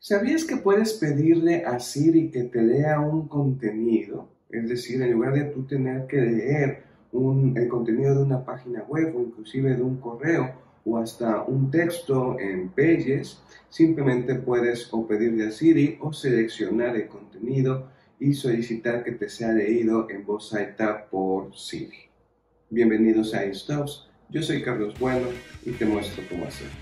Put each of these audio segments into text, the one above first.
¿Sabías que puedes pedirle a Siri que te lea un contenido? Es decir, en lugar de tú tener que leer el contenido de una página web o inclusive de un correo o hasta un texto en Pages, simplemente puedes o pedirle a Siri o seleccionar el contenido y solicitar que te sea leído en voz alta por Siri. Bienvenidos a Instos, yo soy Carlos Bueno y te muestro cómo hacerlo.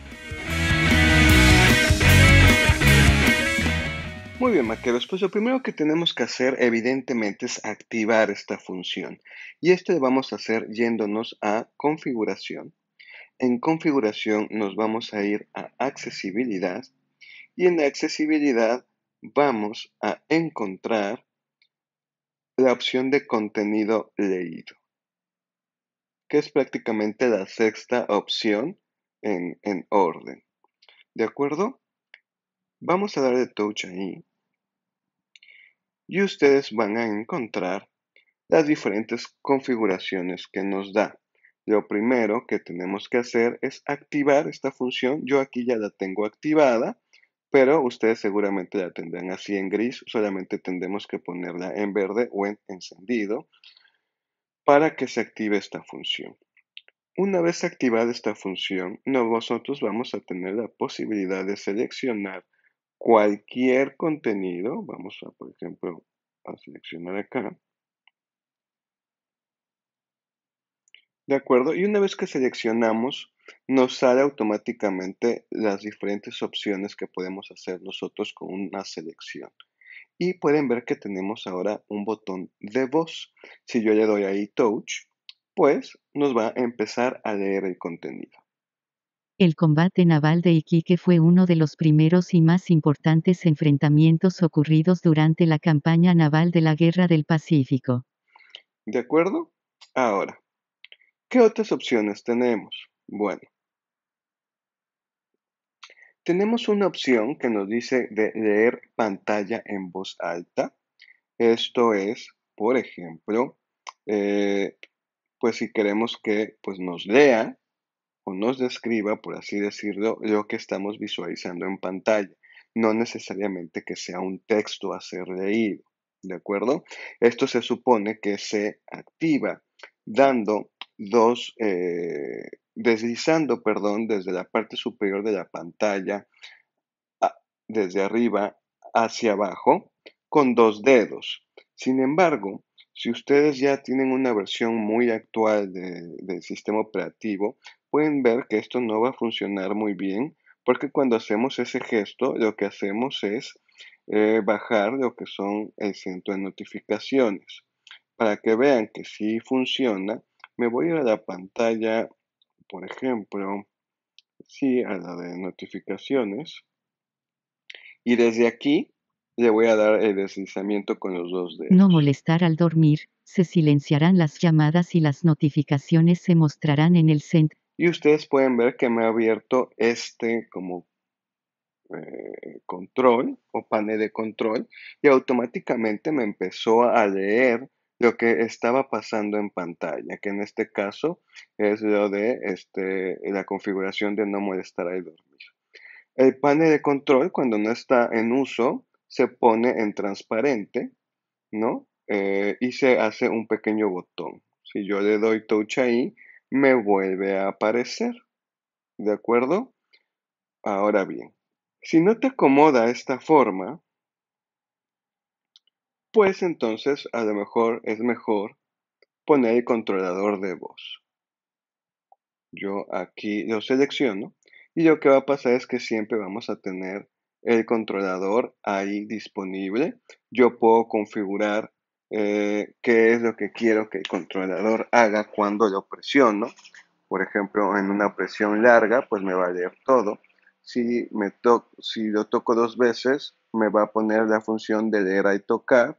Muy bien, Maqueros, pues lo primero que tenemos que hacer evidentemente es activar esta función. Y esto lo vamos a hacer yéndonos a configuración. En configuración nos vamos a ir a accesibilidad y en la accesibilidad vamos a encontrar la opción de contenido leído, que es prácticamente la sexta opción en, en orden. ¿De acuerdo? Vamos a darle touch ahí y ustedes van a encontrar las diferentes configuraciones que nos da. Lo primero que tenemos que hacer es activar esta función. Yo aquí ya la tengo activada, pero ustedes seguramente la tendrán así en gris. Solamente tendremos que ponerla en verde o en encendido para que se active esta función. Una vez activada esta función, nosotros vamos a tener la posibilidad de seleccionar cualquier contenido, vamos a, por ejemplo, a seleccionar acá. ¿De acuerdo? Y una vez que seleccionamos, nos sale automáticamente las diferentes opciones que podemos hacer nosotros con una selección. Y pueden ver que tenemos ahora un botón de voz. Si yo le doy ahí touch, pues nos va a empezar a leer el contenido. El combate naval de Iquique fue uno de los primeros y más importantes enfrentamientos ocurridos durante la campaña naval de la Guerra del Pacífico. ¿De acuerdo? Ahora, ¿qué otras opciones tenemos? Bueno, tenemos una opción que nos dice de leer pantalla en voz alta. Esto es, por ejemplo, eh, pues si queremos que pues, nos lea o nos describa, por así decirlo, lo que estamos visualizando en pantalla. No necesariamente que sea un texto a ser leído. ¿De acuerdo? Esto se supone que se activa dando dos, eh, deslizando, perdón, desde la parte superior de la pantalla, desde arriba hacia abajo, con dos dedos. Sin embargo, si ustedes ya tienen una versión muy actual del sistema operativo, pueden ver que esto no va a funcionar muy bien porque cuando hacemos ese gesto lo que hacemos es eh, bajar lo que son el centro de notificaciones. Para que vean que sí funciona, me voy a ir a la pantalla, por ejemplo, sí, a la de notificaciones. Y desde aquí le voy a dar el deslizamiento con los dos dedos. No molestar al dormir, se silenciarán las llamadas y las notificaciones se mostrarán en el centro. Y ustedes pueden ver que me ha abierto este como eh, control o panel de control y automáticamente me empezó a leer lo que estaba pasando en pantalla, que en este caso es lo de este, la configuración de no molestar al dormir. El panel de control cuando no está en uso se pone en transparente, eh, y se hace un pequeño botón. Si yo le doy touch ahí, me vuelve a aparecer. ¿De acuerdo? Ahora bien, si no te acomoda esta forma, pues entonces a lo mejor es mejor poner el controlador de voz. Yo aquí lo selecciono y lo que va a pasar es que siempre vamos a tener el controlador ahí disponible. Yo puedo configurar eh, qué es lo que quiero que el controlador haga cuando lo presiono. Por ejemplo, en una presión larga, pues me va a leer todo. Si, me toco, si lo toco dos veces, me va a poner la función de leer y tocar.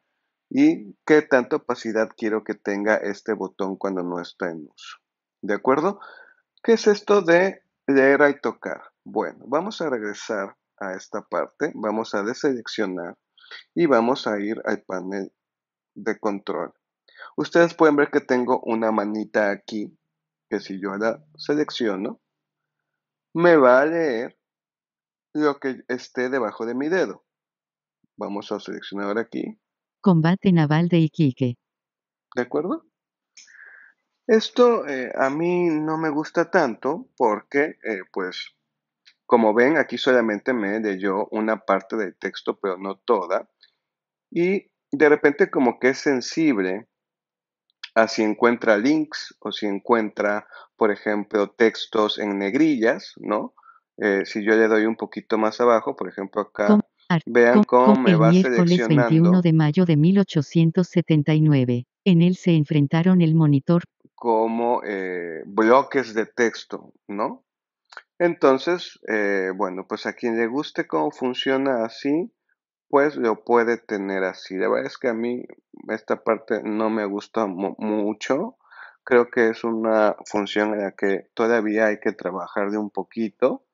Y qué tanta opacidad quiero que tenga este botón cuando no está en uso. ¿De acuerdo? ¿Qué es esto de leer y tocar? Bueno, vamos a regresar a esta parte, vamos a deseleccionar y vamos a ir al panel de control. Ustedes pueden ver que tengo una manita aquí, que si yo la selecciono, me va a leer lo que esté debajo de mi dedo. Vamos a seleccionar aquí. Combate naval de Iquique. ¿De acuerdo? Esto eh, a mí no me gusta tanto porque, eh, pues, como ven, aquí solamente me leyó una parte del texto, pero no toda. Y de repente como que es sensible a si encuentra links o si encuentra, por ejemplo, textos en negrillas, ¿no? Eh, si yo le doy un poquito más abajo, por ejemplo, acá, vean cómo me va seleccionando. El 21 de mayo de 1879, en él se enfrentaron el monitor. Como eh, bloques de texto, ¿no? Entonces, eh, bueno, pues a quien le guste cómo funciona así, pues lo puede tener así. La verdad es que a mí esta parte no me gusta mucho. Creo que es una función en la que todavía hay que trabajar de un poquito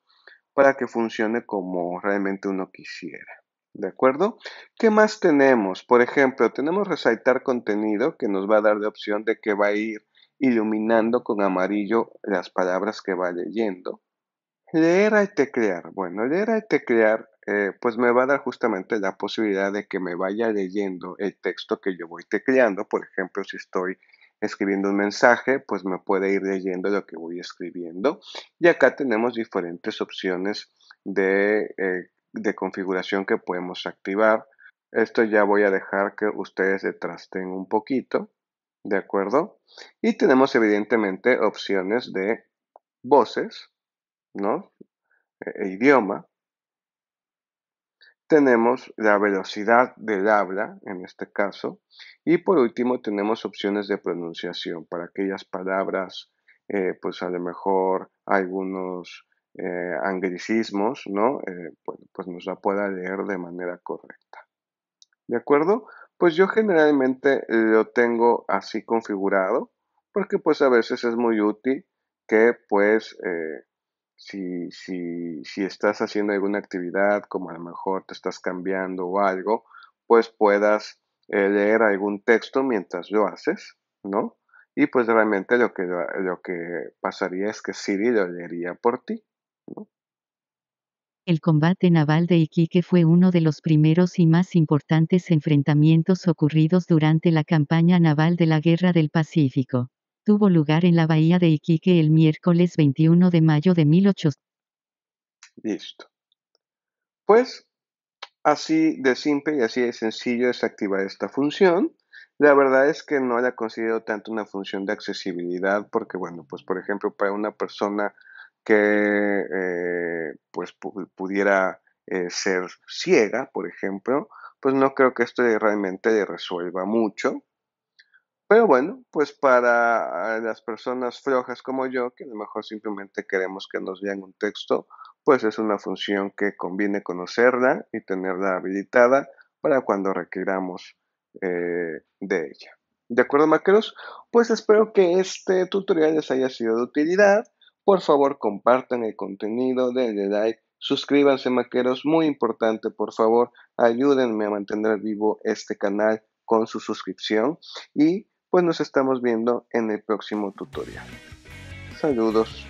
para que funcione como realmente uno quisiera. ¿De acuerdo? ¿Qué más tenemos? Por ejemplo, tenemos resaltar contenido que nos va a dar de opción de que va a ir iluminando con amarillo las palabras que va leyendo. Leer al teclear. Bueno, leer al teclear eh, pues me va a dar justamente la posibilidad de que me vaya leyendo el texto que yo voy tecleando. Por ejemplo, si estoy escribiendo un mensaje, pues me puede ir leyendo lo que voy escribiendo. Y acá tenemos diferentes opciones de, eh, configuración que podemos activar. Esto ya voy a dejar que ustedes se trasten un poquito, ¿de acuerdo? Y tenemos evidentemente opciones de voces, ¿no? E, e idioma, tenemos la velocidad del habla, en este caso, y por último tenemos opciones de pronunciación para aquellas palabras, eh, pues a lo mejor algunos eh, anglicismos, ¿no? Eh, pues, pues, nos la pueda leer de manera correcta. ¿De acuerdo? Pues yo generalmente lo tengo así configurado porque pues a veces es muy útil que pues si, estás haciendo alguna actividad, como a lo mejor te estás cambiando o algo, pues puedas eh, leer algún texto mientras lo haces, ¿no? Y pues realmente lo que, lo que pasaría es que Siri lo leería por ti, ¿no? El combate naval de Iquique fue uno de los primeros y más importantes enfrentamientos ocurridos durante la campaña naval de la Guerra del Pacífico tuvo lugar en la bahía de Iquique el miércoles 21 de mayo de 1800. Listo. Pues así de simple y así de sencillo es activar esta función. La verdad es que no la considero tanto una función de accesibilidad porque, bueno, pues por ejemplo, para una persona que eh, pues pudiera eh, ser ciega, por ejemplo, pues no creo que esto realmente le resuelva mucho. Pero bueno, pues para eh, las personas flojas como yo, que a lo mejor simplemente queremos que nos vean un texto, pues es una función que conviene conocerla y tenerla habilitada para cuando requiramos eh, de ella. ¿De acuerdo, maqueros? Pues espero que este tutorial les haya sido de utilidad. Por favor, compartan el contenido, denle like, suscríbanse, maqueros. Muy importante, por favor, ayúdenme a mantener vivo este canal con su suscripción y pues nos estamos viendo en el próximo tutorial. Saludos.